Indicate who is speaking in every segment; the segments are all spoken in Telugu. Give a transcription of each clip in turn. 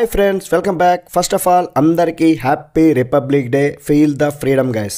Speaker 1: hi friends welcome back first of all అందరికీ happy republic day feel the freedom guys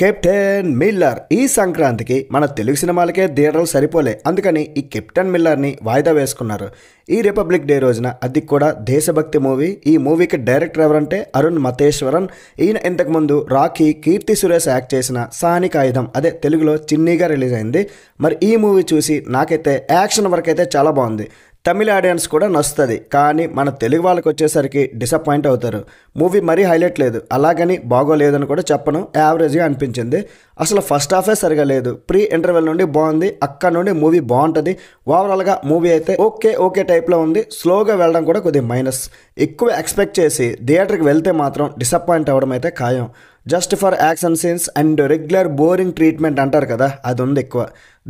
Speaker 1: captain miller ఈ సంక్రాంతికి మన తెలుగు సినిమాలకే థియేటర్లు సరిపోలే అందుకని ఈ కెప్టెన్ మిల్లర్ని వాయిదా వేసుకున్నారు ఈ రిపబ్లిక్ డే రోజున అది కూడా దేశభక్తి మూవీ ఈ మూవీకి డైరెక్టర్ ఎవరంటే అరుణ్ మతేశ్వరన్ ఈయన ఇంతకుముందు రాఖీ కీర్తి సురేష్ యాక్ట్ చేసిన సానిక ఆయుధం అదే తెలుగులో చిన్నీగా రిలీజ్ అయింది మరి ఈ మూవీ చూసి నాకైతే యాక్షన్ వరకు అయితే చాలా బాగుంది తమిళ ఆడియన్స్ కూడా నస్తుంది కానీ మన తెలుగు వాళ్ళకి వచ్చేసరికి డిసప్పాయింట్ అవుతారు మూవీ మరీ హైలైట్ లేదు అలాగని బాగోలేదని కూడా చెప్పను యావరేజ్గా అనిపించింది అసలు ఫస్ట్ హాఫే సరిగా లేదు ప్రీ ఇంటర్వెల్ నుండి బాగుంది అక్కడ నుండి మూవీ బాగుంటుంది ఓవరాల్గా మూవీ అయితే ఓకే ఓకే టైప్లో ఉంది స్లోగా వెళ్ళడం కూడా కొద్దిగా మైనస్ ఎక్కువ ఎక్స్పెక్ట్ చేసి థియేటర్కి వెళ్తే మాత్రం డిసప్పాయింట్ అవ్వడం అయితే ఖాయం just for action scenes and regular boring treatment అంటారు కదా అది ఉంది ఎక్కువ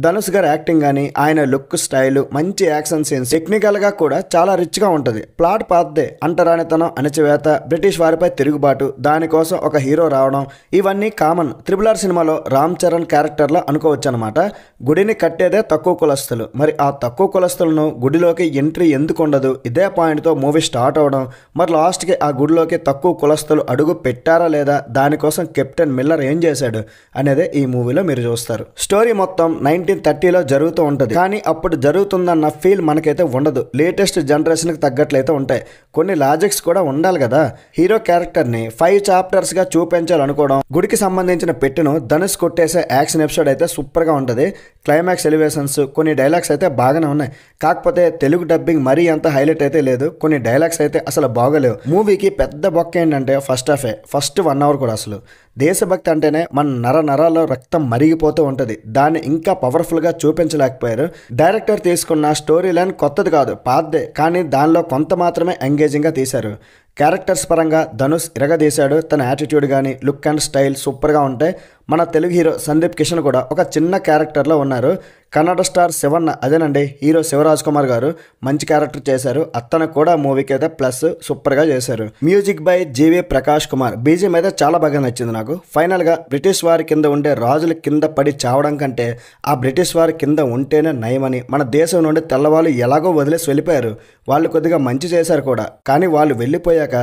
Speaker 1: ధనుష్ గారు యాక్టింగ్ కానీ ఆయన లుక్ స్టైల్ మంచి యాక్షన్ సీన్స్ టెక్నికల్గా కూడా చాలా రిచ్గా ఉంటుంది ప్లాట్ పాతదే అంటరానితనం అణచివేత బ్రిటిష్ వారిపై తిరుగుబాటు దానికోసం ఒక హీరో రావడం ఇవన్నీ కామన్ ఆర్ సినిమాలో రామ్ చరణ్ క్యారెక్టర్లో అనుకోవచ్చు అనమాట గుడిని కట్టేదే తక్కువ కులస్తులు మరి ఆ తక్కువ కులస్తులను గుడిలోకి ఎంట్రీ ఎందుకు ఉండదు ఇదే పాయింట్తో మూవీ స్టార్ట్ అవ్వడం మరి లాస్ట్కి ఆ గుడిలోకి తక్కువ కులస్తులు అడుగు పెట్టారా లేదా దాని కోసం కెప్టెన్ మిల్లర్ ఏం చేశాడు అనేది ఈ మూవీలో మీరు చూస్తారు స్టోరీ మొత్తం నైన్టీన్ థర్టీలో జరుగుతూ ఉంటుంది కానీ అప్పుడు జరుగుతుందన్న ఫీల్ మనకైతే ఉండదు లేటెస్ట్ జనరేషన్కి తగ్గట్లయితే ఉంటాయి కొన్ని లాజిక్స్ కూడా ఉండాలి కదా హీరో క్యారెక్టర్ని ఫైవ్ చాప్టర్స్గా చూపించాలనుకోవడం గుడికి సంబంధించిన పెట్టును ధనుష్ కొట్టేసే యాక్షన్ ఎపిసోడ్ అయితే సూపర్గా ఉంటుంది క్లైమాక్స్ ఎలివేషన్స్ కొన్ని డైలాగ్స్ అయితే బాగానే ఉన్నాయి కాకపోతే తెలుగు డబ్బింగ్ మరీ అంత హైలైట్ అయితే లేదు కొన్ని డైలాగ్స్ అయితే అసలు బాగలేవు మూవీకి పెద్ద బొక్క ఏంటంటే ఫస్ట్ హాఫే ఫస్ట్ వన్ అవర్ కూడా అసలు ఉండేవాళ్ళు దేశభక్తి అంటేనే మన నర నరాల్లో రక్తం మరిగిపోతూ ఉంటుంది దాన్ని ఇంకా పవర్ఫుల్గా చూపించలేకపోయారు డైరెక్టర్ తీసుకున్న స్టోరీ లైన్ కొత్తది కాదు పాతదే కానీ దానిలో కొంత మాత్రమే ఎంగేజింగ్గా తీశారు క్యారెక్టర్స్ పరంగా ధనుష్ ఇరగదీశాడు తన యాటిట్యూడ్ కానీ లుక్ అండ్ స్టైల్ సూపర్గా ఉంటే మన తెలుగు హీరో సందీప్ కిషన్ కూడా ఒక చిన్న క్యారెక్టర్లో ఉన్నారు కన్నడ స్టార్ శివన్న అదేనండి హీరో శివరాజ్ కుమార్ గారు మంచి క్యారెక్టర్ చేశారు అతను కూడా మూవీకి అయితే ప్లస్ సూపర్గా చేశారు music by G V Prakash Kumar BG మీద చాలా బాగా నచ్చింది నాకు నాకు ఫైనల్గా బ్రిటిష్ వారి కింద ఉండే రాజుల కింద పడి చావడం కంటే ఆ బ్రిటిష్ వారి కింద ఉంటేనే నయమని మన దేశం నుండి తెల్లవాళ్ళు ఎలాగో వదిలేసి వెళ్ళిపోయారు వాళ్ళు కొద్దిగా మంచి చేశారు కూడా కానీ వాళ్ళు వెళ్ళిపోయాక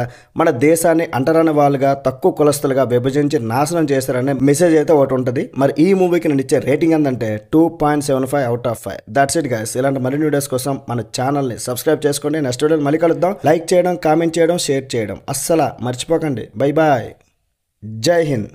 Speaker 1: మన దేశాన్ని అంటరాని వాళ్ళుగా తక్కువ కులస్తులుగా విభజించి నాశనం చేశారనే మెసేజ్ అయితే ఒకటి ఉంటుంది మరి ఈ మూవీకి నేను ఇచ్చే రేటింగ్ ఏంటంటే two point seven five out of five that's it guys ఇలాంటి మరిన్ని వీడియోస్ కోసం మన ఛానల్ని సబ్స్క్రైబ్ చేసుకోండి నెక్స్ట్ వీడియో మళ్ళీ కలుద్దాం లైక్ చేయడం కామెంట్ చేయడం షేర్ చేయడం అస్సలా మర్చిపోకండి బై బాయ్ जय हिंद